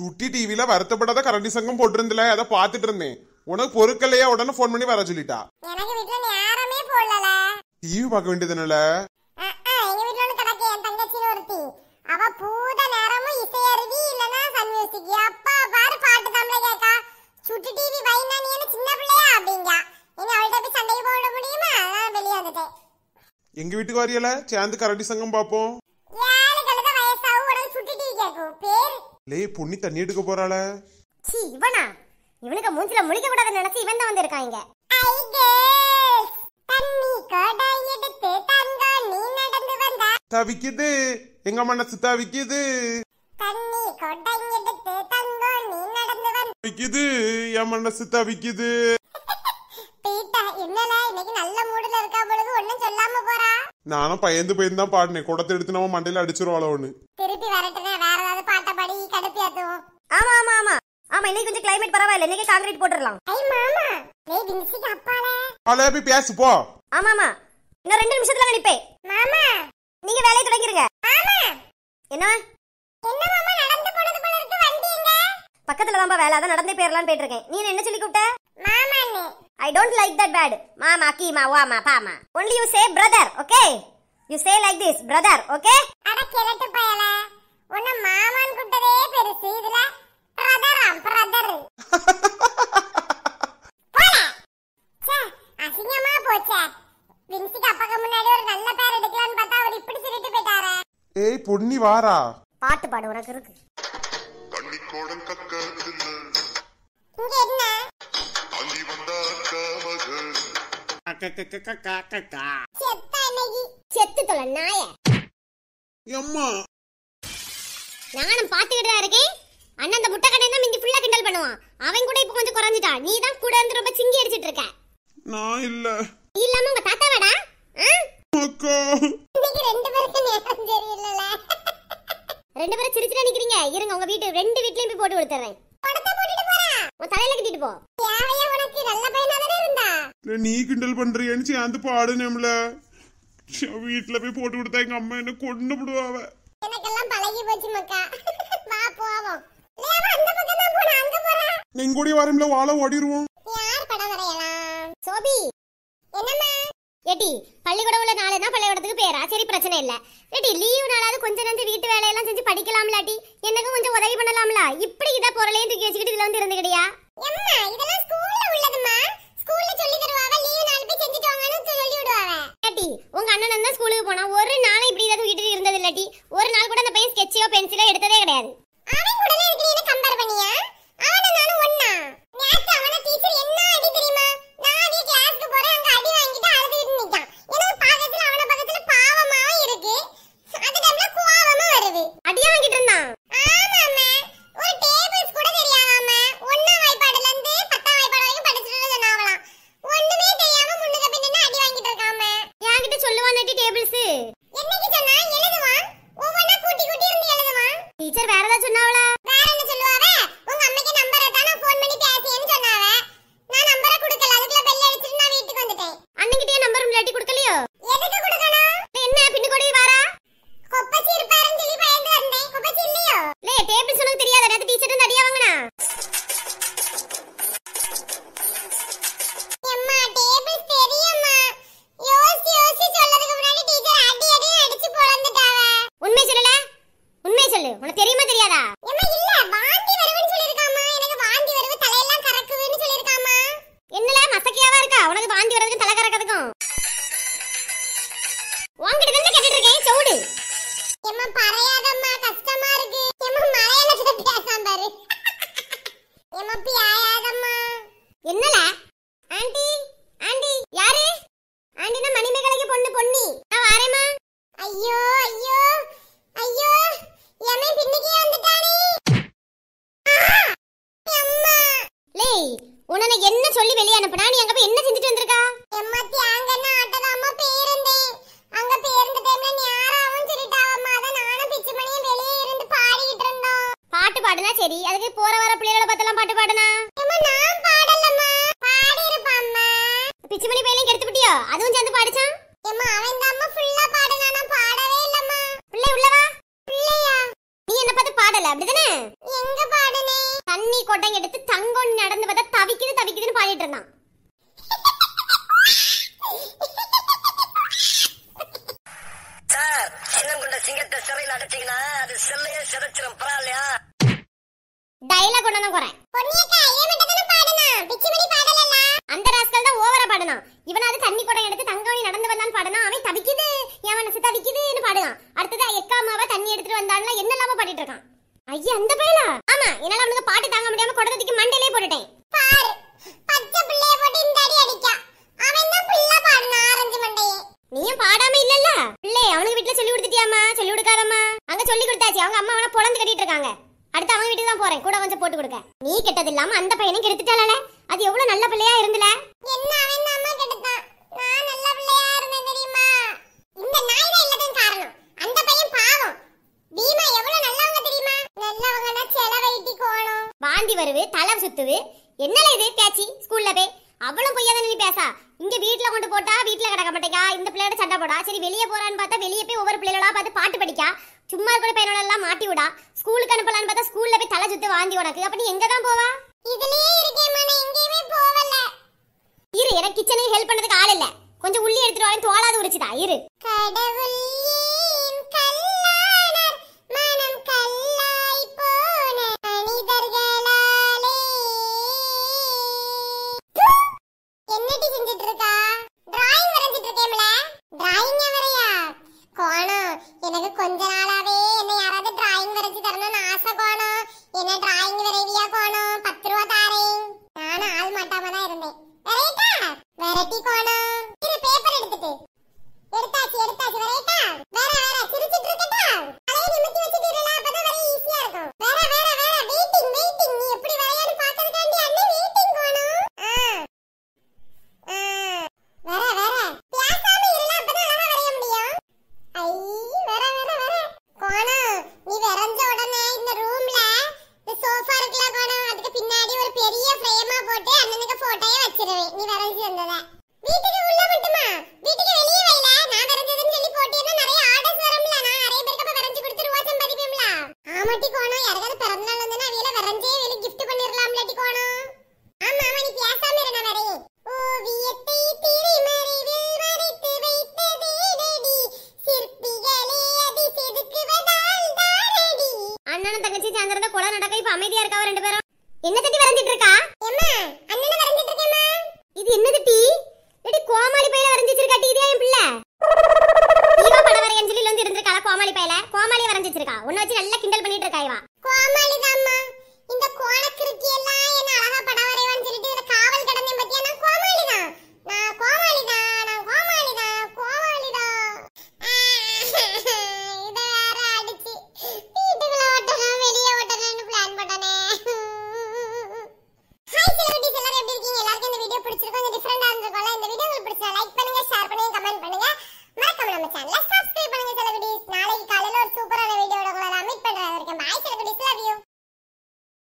சுட்டி டிவில வருத்தப்படாத கரண்டி சங்கம் போட்டிருந்தல அத பாத்துட்டு இருந்தேன் உனக்கு பொறுக்கலையா உடனே ஃபோன் பண்ணி வர சொல்லிட்டா எனக்கு வீட்ல யாருமே போடல டிவி பார்க்க வேண்டியதுனால எங்க அதான் எங்க வீட்டுக்கு வரையில சேர்ந்து கரடி சங்கம் பாப்போம் லே புண்ணி தண்ணி எடுக்க போறாள சி இவனா இவனுக்கு மூஞ்சில முழிக்க கூடாதுன்னு நினைச்சு இவன் தான் வந்திருக்காங்க தவிக்குது எங்க மனசு தவிக்குது தவிக்குது என் மனசு தவிக்குது நானும் பயந்து பயந்து தான் பாடினேன் குடத்தை எடுத்து நம்ம மண்டையில அடிச்சிருவாளோன்னு ஆமா இன்னைக்கு கொஞ்சம் கிளைமேட் பரவாயில்ல இன்னைக்கு காங்கிரீட் போட்டுறலாம் ஐ மாமா டேய் வின்சிக்கு அப்பாலே அலே போய் பேசு போ ஆமாமா இன்னும் ரெண்டு நிமிஷத்துல நிப்பே மாமா நீங்க வேலைய தொடங்கிருங்க மாமா என்ன என்ன மாமா நடந்து போறது போல இருக்கு வந்தீங்க பக்கத்துல தான் வேலை அதான் நடந்து போயிரலாம் போயிட்டு நீ என்ன சொல்லி மாமா நீ I don't like that bad மாமா கீமா மா பாமா only you say brother okay you say like this brother okay அட கேளட்ட பயல உன்ன மாமான்னு கூப்பிட்டதே பெருசு இதுல ஏய் பொன்னி வாரா பாட்டு பாடு உனக்கு இருக்கு பள்ளிக்கூடம் கக்கத்துல இங்க என்ன அந்தி வந்தா காமகள் கக்கக்கக்கக்கக்கக்கா செத்த அன்னைக்கு செத்து தொலை நாயே எம்மா நானும் பாத்துக்கிட்டு தான் இருக்கேன் அண்ணன் அந்த முட்டை கடை தான் மிந்தி ஃபுல்லா கிண்டல் பண்ணுவான் அவன் கூட இப்ப கொஞ்சம் குறைஞ்சிட்டா நீ தான் கூட இருந்து ரொம்ப சிங்கி அடிச்சிட்டு இருக்க நான் இல்ல இல்லாம உங்க தாத்தா வாடா அக்கா இன்னைக்கு ரெண்டு பேருக்கு நேரம் தெரியல ரெண்டு பேரும் சிரிச்சிட்டு நிக்கிறீங்க இருங்க உங்க வீட்டு ரெண்டு வீட்லயும் போய் போட்டு கொடுத்துறேன் தலையில கட்டிட்டு போ நீ கிண்டல் பண்றியன்னு சேர்ந்து நம்மள வீட்டுல போய் போட்டு கொடுத்தா எங்க அம்மா என்ன கொண்டு விடுவாவ பழகி போச்சு மக்கா நீங்க கூட வரீங்களா வாழ ஓடிடுவோம் யார் படம் வரையலாம் சோபி என்னம்மா ஏட்டி பள்ளிக்கூடம் உள்ள நாளே தான் பள்ளிக்கூடத்துக்கு பேரா சரி பிரச்சனை இல்ல ஏட்டி லீவு நாளாவது கொஞ்ச நேரம் வீட்டு வேலையெல்லாம் செஞ்சு படிக்கலாம்லாட்டி எனக்கு கொஞ்சம் உதவி பண்ணலாம்ல இப்படி இத பொருளையும் தூக்கி வச்சுக்கிட்டு இதுல வந்து இருந்துக்கிட்டியா எம்மா இதெல்லாம் ஸ்கூல்ல உள்ளதுமா ஸ்கூல்ல சொல்லி தருவாங்க லீவு நாள் போய் செஞ்சுட்டு வாங்கன்னு சொல்லி விடுவாங்க ஏட்டி உங்க அண்ணன் தான் ஸ்கூலுக்கு போனா ஒரு நாளை இப்படி இத தூக்கிட்டு டேபிள் சொன்னது தெரியாத பப்பி ஆயாதம்மா என்னல ஆண்டி ஆண்டி யாரு ஆண்டினா மணிமேகலைக்கு பொண்ணு பொன்னி நான் வரேம்மா ஐயோ ஐயோ ஐயோ எம்மே பின்னிக்கு வந்துட்டானே அம்மா லேய் உன்னை என்ன சொல்லி வெளிய அனுப்புனா நீ அங்க போய் என்ன செஞ்சுட்டு வந்திருக்கா எம்மாத்தி தியாங்கனா பாடுனா சரி அதுக்கு போற வர பிள்ளைகளை பத்தலாம் பாட்டு பாடுனா நான் பாடலம்மா பாடிருப்பாம்மா பிச்சுமணி பையலையும் கெடுத்து விட்டியோ அதுவும் சேர்ந்து பாடிச்சான் ஏம்மா அவன் தான் அம்மா ஃபுல்லா பாடுனா நான் பாடவே இல்லம்மா பிள்ளை உள்ளவா பிள்ளையா நீ என்ன பார்த்து பாடல அப்படிதானே எங்க பாடுனே தண்ணி கொட்டை எடுத்து தங்கம் நடந்து பார்த்தா தவிக்குது தவிக்குதுன்னு பாடிட்டு இருந்தான் பாடுறான் இவனாவது தண்ணி குடம் எடுத்து தங்கமணி நடந்து வந்தான் பாடுனா அவன் தவிக்குது என் மனசு தவிக்குதுன்னு பாடுறான் அடுத்தது எக்கா தண்ணி எடுத்துட்டு வந்தான்லாம் என்னெல்லாம பாடிட்டு இருக்கான் ஐயா அந்த பயலா ஆமா என்னால அவனுக்கு பாட்டு தாங்க முடியாம குடத்துக்கு மண்டையிலே போட்டுட்டேன் பாரு பச்சை பிள்ளைய போட்டு இந்த அடி அடிக்கா அவன் தான் புல்லா பாடுனா ஆரஞ்சு மண்டையே நீயும் பாடாம இல்லல்ல பிள்ளை அவனுக்கு வீட்டுல சொல்லி கொடுத்துட்டியாமா சொல்லி கொடுக்காதம்மா அங்க சொல்லி கொடுத்தாச்சு அவங்க அம்மா அவன பொழந்து கட்டிட்டு இருக்காங்க அடுத்து அவன் வீட்டுக்கு தான் போறேன் கூட வந்து போட்டு கொடுக்க நீ கெட்டது இல்லாம அந்த பையனும் கெடுத்துட்டாளே அது எவ்வளவு நல்ல பிள்ளையா இருந்தல என்ன அவன் அம்மா கெடுத்தான் நான் நல்ல பிள்ளையா இருந்தேன் தெரியுமா இந்த நாய் தான் காரணம் அந்த பையன் பாவம் பீமா எவ்வளவு நல்லவங்க தெரியுமா நல்லவங்கன்னா செலவைட்டி கோணம் வாந்தி வருவு தலை சுத்துவு என்னல இது பேச்சு ஸ்கூல்ல போய் அவளும் பொய்யா நீ பேசா இங்க வீட்டுல கொண்டு போட்டா வீட்டுல கிடக்க மாட்டேக்கா இந்த பிள்ளையோட சண்டை போடா சரி வெளியே போறான்னு பார்த்தா வெளியே போய் ஒவ்வொரு பிள்ளைகளா பார்த்து பாட்டு படிக்கா சும்மா இருக்கிற பையனோட எல்லாம் மாட்டி விடா ஸ்கூலுக்கு அனுப்பலாம்னு பார்த்தா ஸ்கூல்ல போய் தலை சுத்து வாந்தி உனக்கு அப்ப நீ எங்க தான் போவா இதுலயே இருக்கேன் மாமா எங்கேயுமே போவல இரு எனக்கு கிச்சனே ஹெல்ப் பண்ணதுக்கு ஆள் இல்ல கொஞ்சம் உள்ளி எடுத்துட்டு வாங்க தோலாது உரிச்சிடா இரு கடவுளே ஆமாட்டி கோணம் யாராவது பிறந்த நாள் வந்தனா அவியல வரஞ்சே வேலி கிஃப்ட் பண்ணிரலாம் லட்டி கோணம் ஆமா ஆமா நீ பேசாம இரு நான் வரேன் ஓ வியத்தை திரி மறைவில் மறைத்து வைத்ததே டடி சிற்பிகளே அதை செதுக்குவதால் என்ன தட்டி வரைஞ்சிட்டு இருக்கா அம்மா அண்ணன வரைஞ்சிட்டு இருக்கேம்மா இது என்னது டீ டேடி கோமாளி பையில வரைஞ்சிட்டு இருக்கா டீ தான் என் பிள்ளை கோமாளி பையல கோமாளி வரைஞ்சிச்சிருக்கா உன்ன வச்சு நல்லா கிண்டல் பண்ணிட்டு இருக்காய் வா கோமாளி